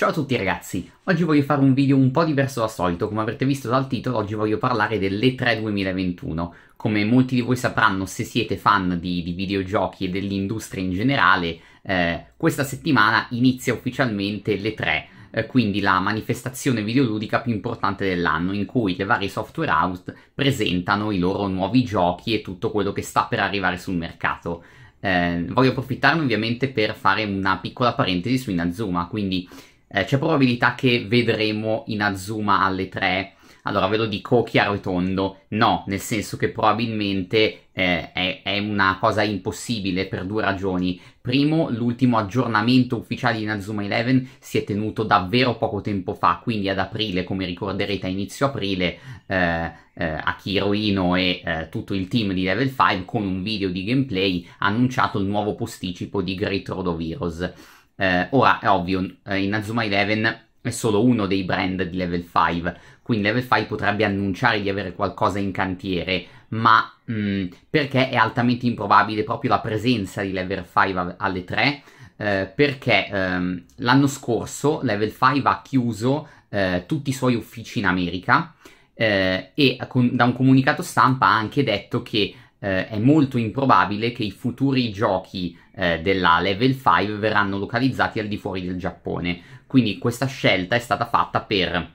Ciao a tutti ragazzi, oggi voglio fare un video un po' diverso dal solito, come avrete visto dal titolo oggi voglio parlare dell'E3 2021. Come molti di voi sapranno se siete fan di, di videogiochi e dell'industria in generale, eh, questa settimana inizia ufficialmente l'E3, eh, quindi la manifestazione videoludica più importante dell'anno in cui le varie software house presentano i loro nuovi giochi e tutto quello che sta per arrivare sul mercato. Eh, voglio approfittarne ovviamente per fare una piccola parentesi su Inazuma, quindi eh, c'è probabilità che vedremo Inazuma alle 3? Allora ve lo dico chiaro e tondo, no, nel senso che probabilmente eh, è, è, una cosa impossibile per due ragioni. Primo, l'ultimo aggiornamento ufficiale di Inazuma 11 si è tenuto davvero poco tempo fa, quindi ad aprile, come ricorderete a inizio aprile, eh, eh, Akiro Ino e eh, tutto il team di Level 5 con un video di gameplay ha annunciato il nuovo posticipo di Great Road of Heroes. Eh, ora è ovvio, eh, Azuma 11 è solo uno dei brand di Level 5, quindi Level 5 potrebbe annunciare di avere qualcosa in cantiere, ma mh, mm, perché è altamente improbabile proprio la presenza di Level 5 alle 3, eh, perché ehm, l'anno scorso Level 5 ha chiuso eh, tutti i suoi uffici in America eh, e con, da un comunicato stampa ha anche detto che eh, è molto improbabile che i futuri giochi eh, della Level 5 verranno localizzati al di fuori del Giappone. Quindi questa scelta è stata fatta per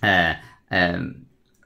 eh, ehm,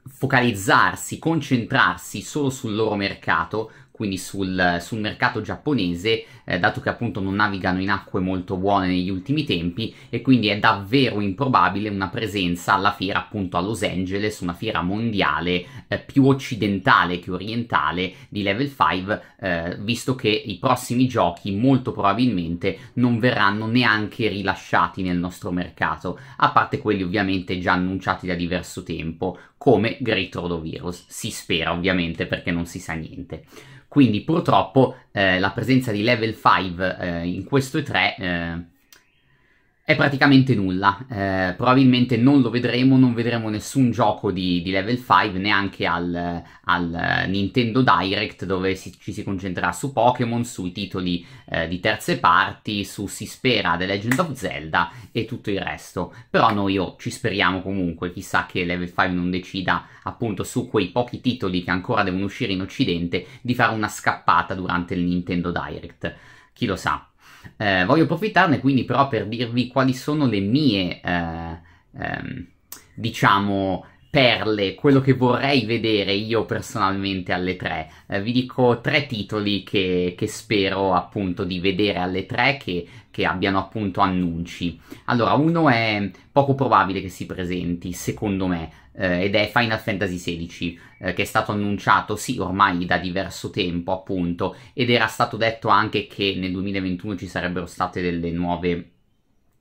focalizzarsi, concentrarsi solo sul loro mercato, quindi sul, sul mercato giapponese, eh, dato che appunto non navigano in acque molto buone negli ultimi tempi e quindi è davvero improbabile una presenza alla fiera appunto a Los Angeles, una fiera mondiale eh, più occidentale che orientale di Level 5, eh, visto che i prossimi giochi molto probabilmente non verranno neanche rilasciati nel nostro mercato, a parte quelli ovviamente già annunciati da diverso tempo, come Great Rodovirus, si spera ovviamente perché non si sa niente. Quindi purtroppo eh, la presenza di level 5 eh, in questo e 3 eh, è praticamente nulla. Eh, probabilmente non lo vedremo, non vedremo nessun gioco di, di level 5 neanche al, al, Nintendo Direct dove si, ci si concentrerà su Pokémon, sui titoli eh, di terze parti, su si spera The Legend of Zelda e tutto il resto. Però noi oh, ci speriamo comunque, chissà che level 5 non decida appunto su quei pochi titoli che ancora devono uscire in Occidente di fare una scappata durante il Nintendo Direct. Chi lo sa. Eh, voglio approfittarne quindi però per dirvi quali sono le mie, eh, ehm, diciamo, perle, quello che vorrei vedere io personalmente alle tre. Eh, vi dico tre titoli che, che, spero appunto di vedere alle tre che, che abbiano appunto annunci. Allora, uno è poco probabile che si presenti, secondo me, eh, ed è Final Fantasy XVI, eh, che è stato annunciato, sì, ormai da diverso tempo appunto, ed era stato detto anche che nel 2021 ci sarebbero state delle nuove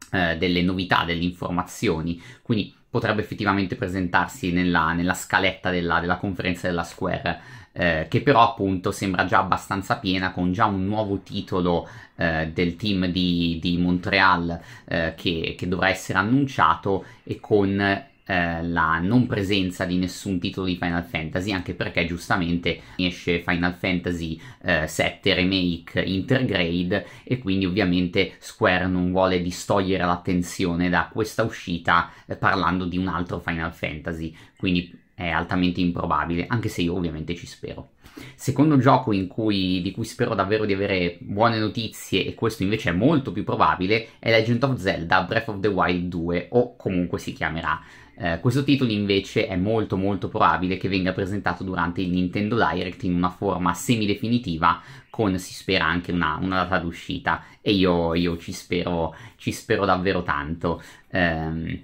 eh, delle novità, delle informazioni, quindi potrebbe effettivamente presentarsi nella, nella scaletta della, della, conferenza della Square, eh, che però appunto sembra già abbastanza piena con già un nuovo titolo eh, del team di, di Montreal eh, che, che, dovrà essere annunciato e con eh, la non presenza di nessun titolo di Final Fantasy, anche perché giustamente esce Final Fantasy eh, 7 Remake Intergrade e quindi ovviamente Square non vuole distogliere l'attenzione da questa uscita eh, parlando di un altro Final Fantasy, quindi è altamente improbabile, anche se io ovviamente ci spero. Secondo gioco cui, di cui spero davvero di avere buone notizie, e questo invece è molto più probabile, è Legend of Zelda Breath of the Wild 2, o comunque si chiamerà. Eh, questo titolo invece è molto molto probabile che venga presentato durante il Nintendo Direct in una forma semidefinitiva con si spera anche una, una data d'uscita e io, io ci, spero, ci, spero, davvero tanto. Eh,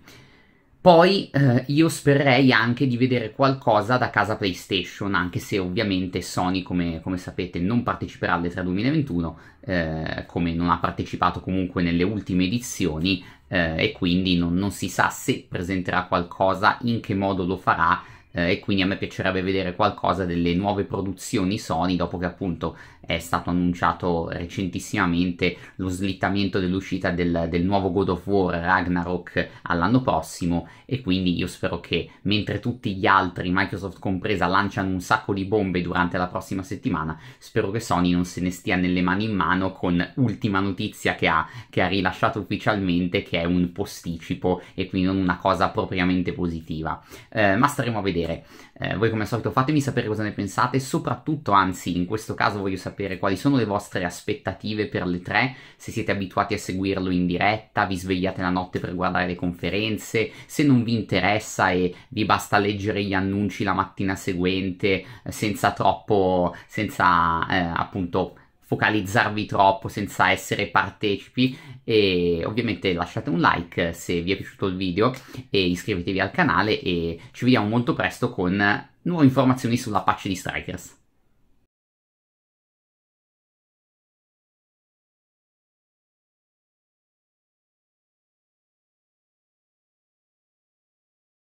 poi eh, io spererei anche di vedere qualcosa da casa PlayStation, anche se ovviamente Sony, come, come sapete, non parteciperà all'E3 2021, eh, come non ha partecipato comunque nelle ultime edizioni, eh, e quindi non, non si sa se presenterà qualcosa, in che modo lo farà, eh, e quindi a me piacerebbe vedere qualcosa delle nuove produzioni Sony dopo che appunto è stato annunciato recentissimamente lo slittamento dell'uscita del, del nuovo God of War Ragnarok all'anno prossimo e quindi io spero che mentre tutti gli altri, Microsoft compresa, lanciano un sacco di bombe durante la prossima settimana, spero che Sony non se ne stia nelle mani in mano con ultima notizia che ha, che ha rilasciato ufficialmente che è un posticipo e quindi non una cosa propriamente positiva. Eh, ma staremo a vedere vedere. Eh, voi come al solito fatemi sapere cosa ne pensate, soprattutto anzi in questo caso voglio sapere quali sono le vostre aspettative per le tre, se siete abituati a seguirlo in diretta, vi svegliate la notte per guardare le conferenze, se non vi interessa e vi basta leggere gli annunci la mattina seguente eh, senza troppo, senza eh, appunto focalizzarvi troppo senza essere partecipi e ovviamente lasciate un like se vi è piaciuto il video e iscrivetevi al canale e ci vediamo molto presto con nuove informazioni sulla patch di Strikers.